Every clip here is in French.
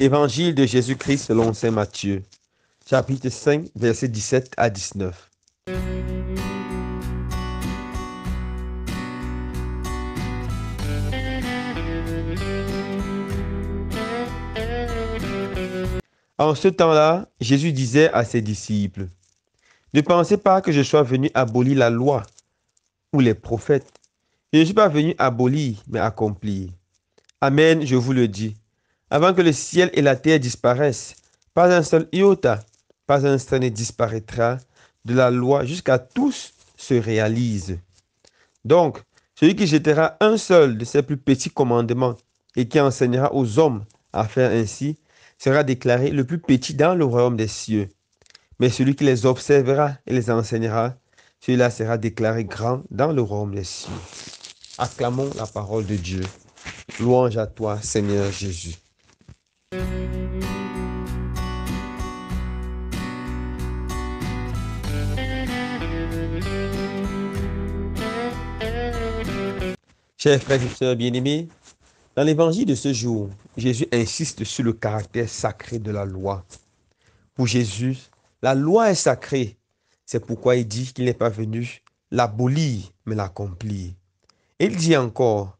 Évangile de Jésus-Christ selon Saint Matthieu, chapitre 5, versets 17 à 19. En ce temps-là, Jésus disait à ses disciples, Ne pensez pas que je sois venu abolir la loi ou les prophètes. Je ne suis pas venu abolir, mais accomplir. Amen, je vous le dis avant que le ciel et la terre disparaissent. Pas un seul iota, pas un seul ne disparaîtra de la loi jusqu'à tous se réalise. Donc, celui qui jettera un seul de ses plus petits commandements et qui enseignera aux hommes à faire ainsi sera déclaré le plus petit dans le royaume des cieux. Mais celui qui les observera et les enseignera, celui-là sera déclaré grand dans le royaume des cieux. Acclamons la parole de Dieu. Louange à toi, Seigneur Jésus. Chers frères et sœurs bien-aimés, dans l'évangile de ce jour, Jésus insiste sur le caractère sacré de la loi. Pour Jésus, la loi est sacrée. C'est pourquoi il dit qu'il n'est pas venu l'abolir, mais l'accomplir. Il dit encore,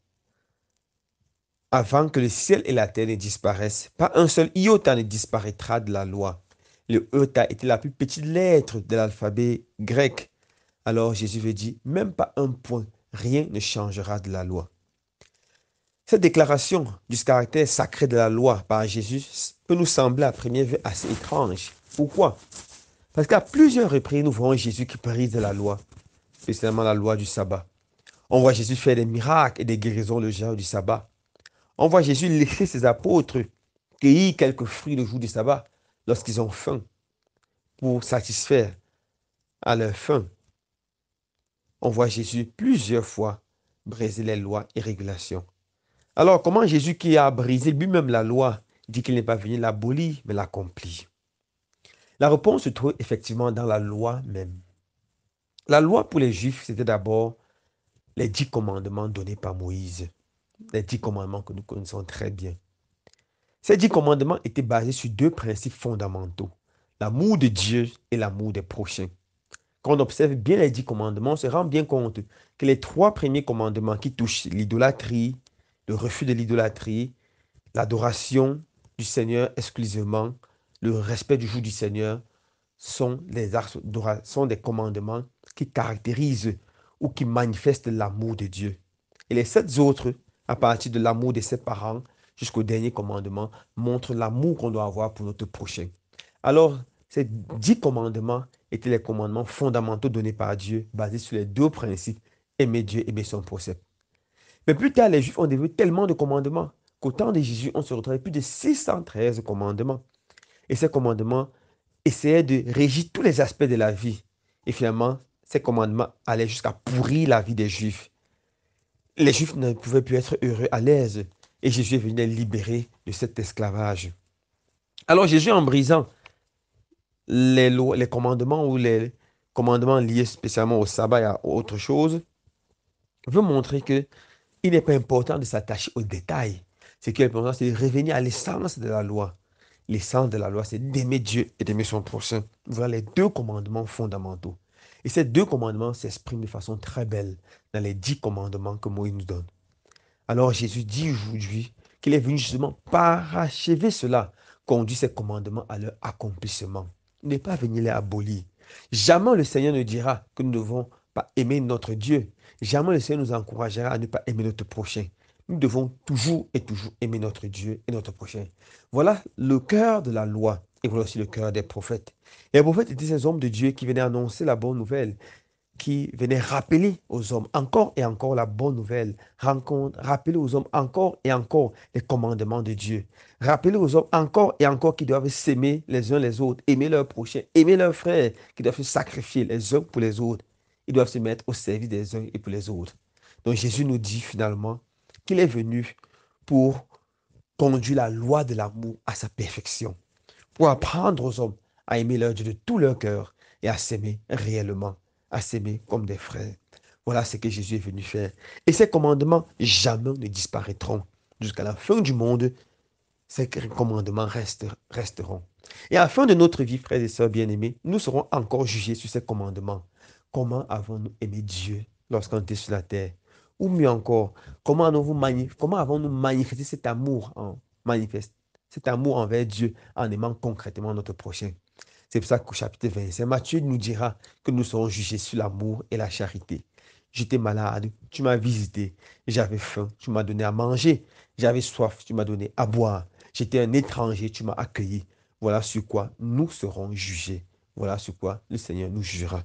avant que le ciel et la terre ne disparaissent, pas un seul iota ne disparaîtra de la loi. Le iota était la plus petite lettre de l'alphabet grec. Alors Jésus veut dire, même pas un point, rien ne changera de la loi. Cette déclaration du caractère sacré de la loi par Jésus peut nous sembler à première vue assez étrange. Pourquoi Parce qu'à plusieurs reprises, nous voyons Jésus qui brise de la loi, spécialement la loi du sabbat. On voit Jésus faire des miracles et des guérisons le jour du sabbat. On voit Jésus laisser ses apôtres cueillir quelques fruits le jour du sabbat lorsqu'ils ont faim pour satisfaire à leur faim on voit Jésus plusieurs fois briser les lois et régulations. Alors, comment Jésus qui a brisé lui-même la loi dit qu'il n'est pas venu l'abolir, mais l'accomplir La réponse se trouve effectivement dans la loi même. La loi pour les Juifs, c'était d'abord les dix commandements donnés par Moïse, les dix commandements que nous connaissons très bien. Ces dix commandements étaient basés sur deux principes fondamentaux, l'amour de Dieu et l'amour des prochains on observe bien les dix commandements, on se rend bien compte que les trois premiers commandements qui touchent l'idolâtrie, le refus de l'idolâtrie, l'adoration du Seigneur exclusivement, le respect du jour du Seigneur, sont, les, sont des commandements qui caractérisent ou qui manifestent l'amour de Dieu. Et les sept autres, à partir de l'amour de ses parents jusqu'au dernier commandement, montrent l'amour qu'on doit avoir pour notre prochain. Alors, ces dix commandements étaient les commandements fondamentaux donnés par Dieu, basés sur les deux principes, aimer Dieu et aimer son procès. Mais plus tard, les Juifs ont développé tellement de commandements qu'au temps de Jésus, on se retrouvait plus de 613 commandements. Et ces commandements essayaient de régir tous les aspects de la vie. Et finalement, ces commandements allaient jusqu'à pourrir la vie des Juifs. Les Juifs ne pouvaient plus être heureux, à l'aise. Et Jésus est venu libérer de cet esclavage. Alors Jésus, en brisant les, les commandements ou les commandements liés spécialement au sabbat et à autre chose, veut montrer que il n'est pas important de s'attacher aux détails. Ce qui est important, c'est de revenir à l'essence de la loi. L'essence de la loi, c'est d'aimer Dieu et d'aimer son prochain. Voilà les deux commandements fondamentaux. Et ces deux commandements s'expriment de façon très belle dans les dix commandements que Moïse nous donne. Alors Jésus dit aujourd'hui qu'il est venu justement parachever cela, conduire ces commandements à leur accomplissement n'est pas venu les abolir. Jamais le Seigneur ne dira que nous ne devons pas aimer notre Dieu. Jamais le Seigneur nous encouragera à ne pas aimer notre prochain. Nous devons toujours et toujours aimer notre Dieu et notre prochain. Voilà le cœur de la loi et voilà aussi le cœur des prophètes. les prophètes étaient ces hommes de Dieu qui venaient annoncer la bonne nouvelle qui venait rappeler aux hommes encore et encore la bonne nouvelle, rencontre, rappeler aux hommes encore et encore les commandements de Dieu, rappeler aux hommes encore et encore qu'ils doivent s'aimer les uns les autres, aimer leurs prochains, aimer leurs frères, qu'ils doivent se sacrifier les uns pour les autres, ils doivent se mettre au service des uns et pour les autres. Donc Jésus nous dit finalement qu'il est venu pour conduire la loi de l'amour à sa perfection, pour apprendre aux hommes à aimer leur Dieu de tout leur cœur et à s'aimer réellement à s'aimer comme des frères. Voilà ce que Jésus est venu faire. Et ces commandements jamais ne disparaîtront. Jusqu'à la fin du monde, ces commandements resteront. Et à la fin de notre vie, frères et sœurs bien-aimés, nous serons encore jugés sur ces commandements. Comment avons-nous aimé Dieu lorsqu'on était sur la terre Ou mieux encore, comment avons-nous avons manifesté cet amour en cet amour envers Dieu en aimant concrètement notre prochain c'est pour ça qu'au chapitre 25, Matthieu nous dira que nous serons jugés sur l'amour et la charité. J'étais malade, tu m'as visité, j'avais faim, tu m'as donné à manger, j'avais soif, tu m'as donné à boire, j'étais un étranger, tu m'as accueilli. Voilà sur quoi nous serons jugés. Voilà sur quoi le Seigneur nous jugera.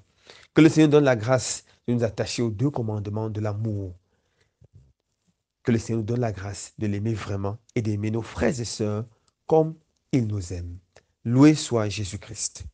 Que le Seigneur donne la grâce de nous attacher aux deux commandements de l'amour. Que le Seigneur nous donne la grâce de l'aimer vraiment et d'aimer nos frères et sœurs comme il nous aime. Loué soit Jésus-Christ.